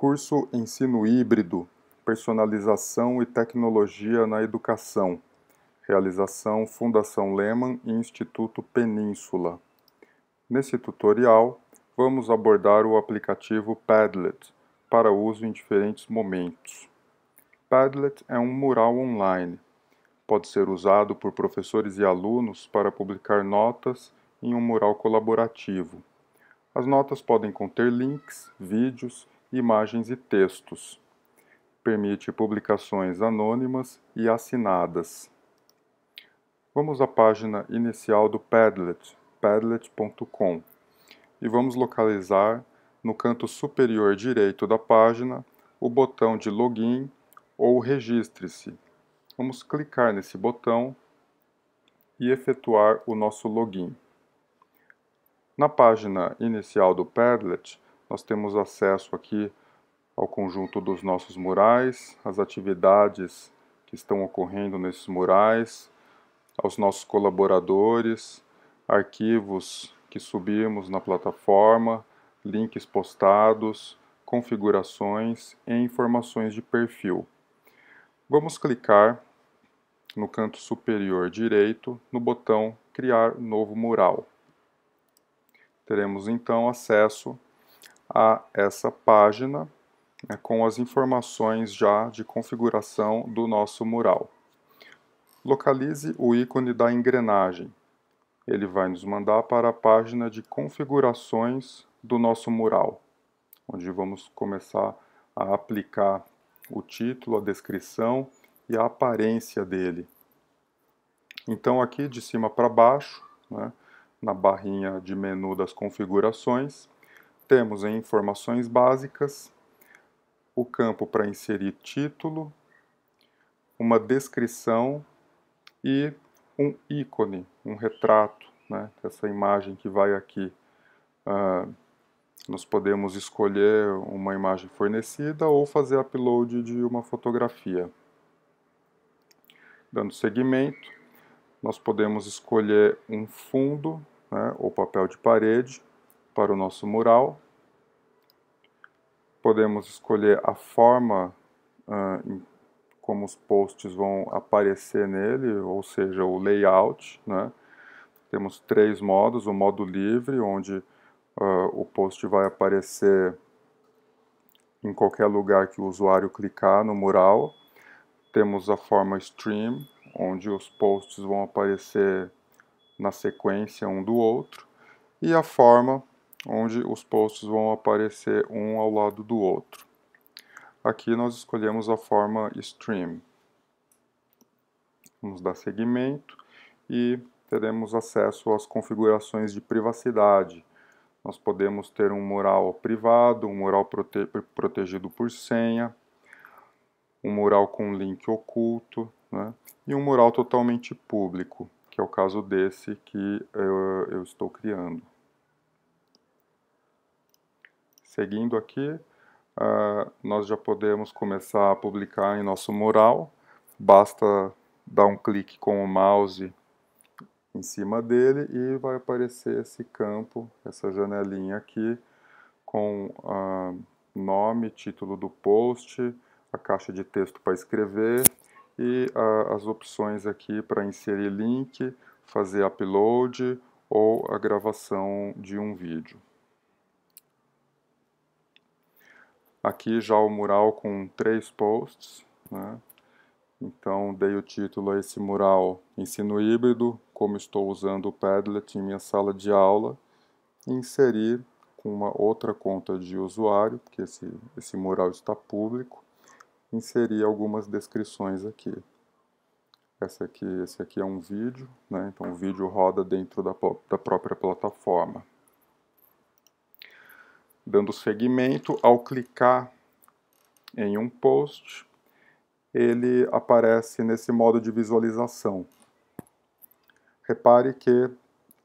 Curso Ensino Híbrido, Personalização e Tecnologia na Educação. Realização Fundação Lehman e Instituto Península. Nesse tutorial, vamos abordar o aplicativo Padlet para uso em diferentes momentos. Padlet é um mural online. Pode ser usado por professores e alunos para publicar notas em um mural colaborativo. As notas podem conter links, vídeos imagens e textos. Permite publicações anônimas e assinadas. Vamos à página inicial do Padlet, padlet.com, e vamos localizar no canto superior direito da página o botão de login ou registre-se. Vamos clicar nesse botão e efetuar o nosso login. Na página inicial do Padlet, nós temos acesso aqui ao conjunto dos nossos murais, às atividades que estão ocorrendo nesses murais, aos nossos colaboradores, arquivos que subimos na plataforma, links postados, configurações e informações de perfil. Vamos clicar no canto superior direito no botão Criar novo mural. Teremos então acesso a essa página né, com as informações já de configuração do nosso mural. Localize o ícone da engrenagem. Ele vai nos mandar para a página de configurações do nosso mural, onde vamos começar a aplicar o título, a descrição e a aparência dele. Então aqui de cima para baixo, né, na barrinha de menu das configurações, temos em informações básicas o campo para inserir título, uma descrição e um ícone, um retrato, né? essa imagem que vai aqui. Ah, nós podemos escolher uma imagem fornecida ou fazer upload de uma fotografia. Dando seguimento, nós podemos escolher um fundo né, ou papel de parede para o nosso mural. Podemos escolher a forma ah, como os posts vão aparecer nele, ou seja, o layout. Né? Temos três modos: o modo livre, onde uh, o post vai aparecer em qualquer lugar que o usuário clicar no mural. Temos a forma stream, onde os posts vão aparecer na sequência um do outro. E a forma onde os postos vão aparecer um ao lado do outro. Aqui nós escolhemos a forma stream. Vamos dar seguimento e teremos acesso às configurações de privacidade. Nós podemos ter um mural privado, um mural prote protegido por senha, um mural com link oculto né? e um mural totalmente público, que é o caso desse que eu, eu estou criando. Seguindo aqui, uh, nós já podemos começar a publicar em nosso mural. Basta dar um clique com o mouse em cima dele e vai aparecer esse campo, essa janelinha aqui com uh, nome, título do post, a caixa de texto para escrever e uh, as opções aqui para inserir link, fazer upload ou a gravação de um vídeo. Aqui já o mural com três posts, né? Então dei o título a esse mural Ensino Híbrido, como estou usando o Padlet em minha sala de aula, Inseri inserir com uma outra conta de usuário, porque esse, esse mural está público, inserir algumas descrições aqui. Essa aqui, esse aqui é um vídeo, né? então o vídeo roda dentro da, da própria plataforma. Dando seguimento, ao clicar em um post, ele aparece nesse modo de visualização. Repare que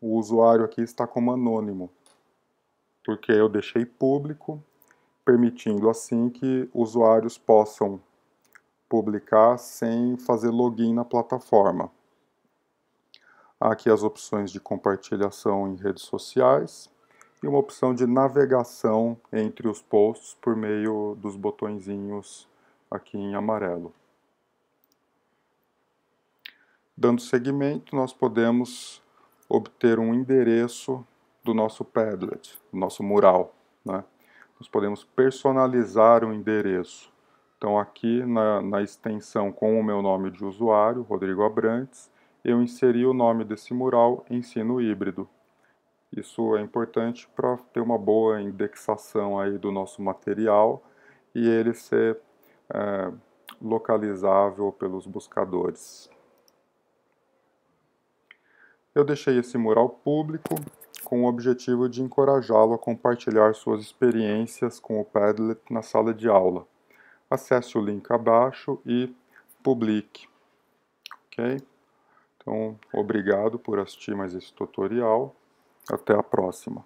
o usuário aqui está como anônimo, porque eu deixei público, permitindo assim que usuários possam publicar sem fazer login na plataforma. Aqui as opções de compartilhação em redes sociais, e uma opção de navegação entre os posts por meio dos botõezinhos aqui em amarelo. Dando seguimento, nós podemos obter um endereço do nosso Padlet, do nosso mural. Né? Nós podemos personalizar o endereço. Então aqui na, na extensão com o meu nome de usuário, Rodrigo Abrantes, eu inseri o nome desse mural Ensino Híbrido. Isso é importante para ter uma boa indexação aí do nosso material e ele ser é, localizável pelos buscadores. Eu deixei esse mural público com o objetivo de encorajá-lo a compartilhar suas experiências com o Padlet na sala de aula. Acesse o link abaixo e publique. Ok? Então, obrigado por assistir mais esse tutorial. Até a próxima.